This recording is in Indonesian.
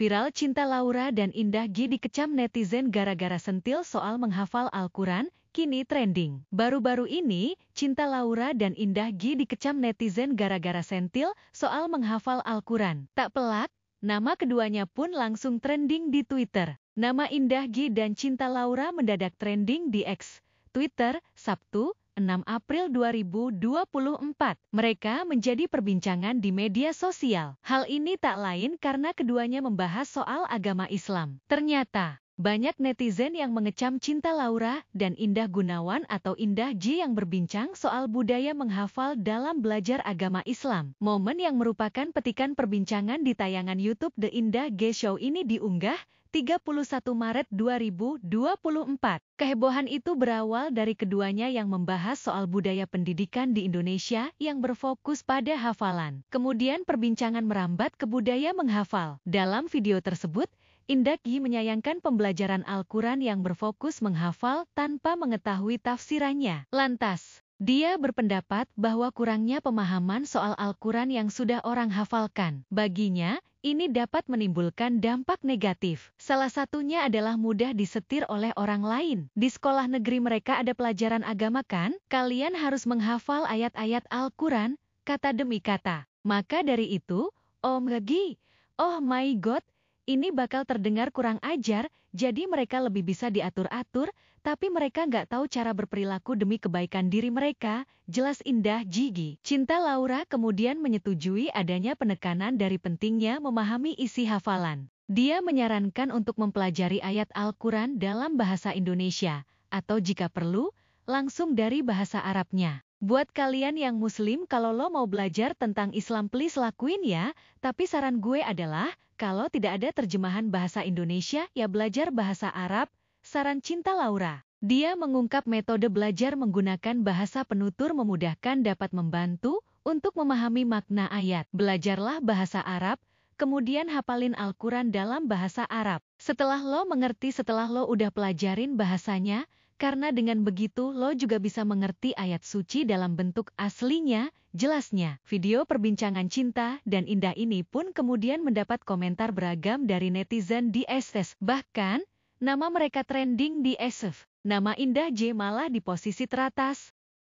Viral cinta Laura dan Indah G dikecam netizen gara-gara sentil soal menghafal Al-Quran, kini trending. Baru-baru ini, cinta Laura dan Indah G dikecam netizen gara-gara sentil soal menghafal Al-Quran. Tak pelak, nama keduanya pun langsung trending di Twitter. Nama Indah G dan cinta Laura mendadak trending di X, Twitter, Sabtu, 6 April 2024. Mereka menjadi perbincangan di media sosial. Hal ini tak lain karena keduanya membahas soal agama Islam. Ternyata, banyak netizen yang mengecam cinta Laura dan Indah Gunawan atau Indah Ji yang berbincang soal budaya menghafal dalam belajar agama Islam. Momen yang merupakan petikan perbincangan di tayangan YouTube The Indah G Show ini diunggah 31 Maret 2024. Kehebohan itu berawal dari keduanya yang membahas soal budaya pendidikan di Indonesia yang berfokus pada hafalan. Kemudian perbincangan merambat ke budaya menghafal. Dalam video tersebut, Indagi menyayangkan pembelajaran Al-Quran yang berfokus menghafal tanpa mengetahui tafsirannya. Lantas, dia berpendapat bahwa kurangnya pemahaman soal Al-Quran yang sudah orang hafalkan. Baginya, ini dapat menimbulkan dampak negatif. Salah satunya adalah mudah disetir oleh orang lain. Di sekolah negeri mereka ada pelajaran agama kan? Kalian harus menghafal ayat-ayat Al-Quran, kata demi kata. Maka dari itu, Om oh, Gagi, oh my god, ini bakal terdengar kurang ajar, jadi mereka lebih bisa diatur-atur, tapi mereka nggak tahu cara berperilaku demi kebaikan diri mereka, jelas indah Jigi. Cinta Laura kemudian menyetujui adanya penekanan dari pentingnya memahami isi hafalan. Dia menyarankan untuk mempelajari ayat Al-Quran dalam bahasa Indonesia, atau jika perlu, langsung dari bahasa Arabnya. Buat kalian yang muslim kalau lo mau belajar tentang Islam please lakuin ya, tapi saran gue adalah, kalau tidak ada terjemahan bahasa Indonesia, ya belajar bahasa Arab, saran cinta Laura. Dia mengungkap metode belajar menggunakan bahasa penutur memudahkan dapat membantu untuk memahami makna ayat. Belajarlah bahasa Arab, kemudian hafalin Al-Quran dalam bahasa Arab. Setelah lo mengerti setelah lo udah pelajarin bahasanya, karena dengan begitu lo juga bisa mengerti ayat suci dalam bentuk aslinya, jelasnya. Video perbincangan cinta dan indah ini pun kemudian mendapat komentar beragam dari netizen di SS. Bahkan, nama mereka trending di SF. Nama Indah J malah di posisi teratas,